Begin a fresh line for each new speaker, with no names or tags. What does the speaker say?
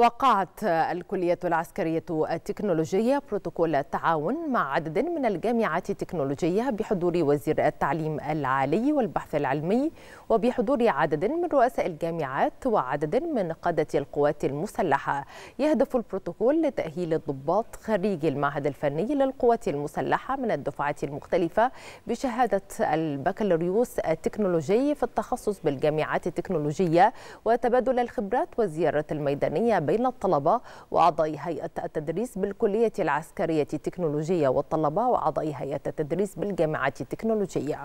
وقعت الكلية العسكرية التكنولوجية بروتوكول التعاون مع عدد من الجامعات التكنولوجية بحضور وزير التعليم العالي والبحث العلمي وبحضور عدد من رؤساء الجامعات وعدد من قادة القوات المسلحة يهدف البروتوكول لتأهيل الضباط خريجي المعهد الفني للقوات المسلحة من الدفعات المختلفة بشهادة البكالوريوس التكنولوجي في التخصص بالجامعات التكنولوجية وتبادل الخبرات والزيارات الميدانية بين الطلبة وأعضاء هيئة التدريس بالكلية العسكرية التكنولوجية والطلبة وأعضاء هيئة التدريس بالجامعة التكنولوجية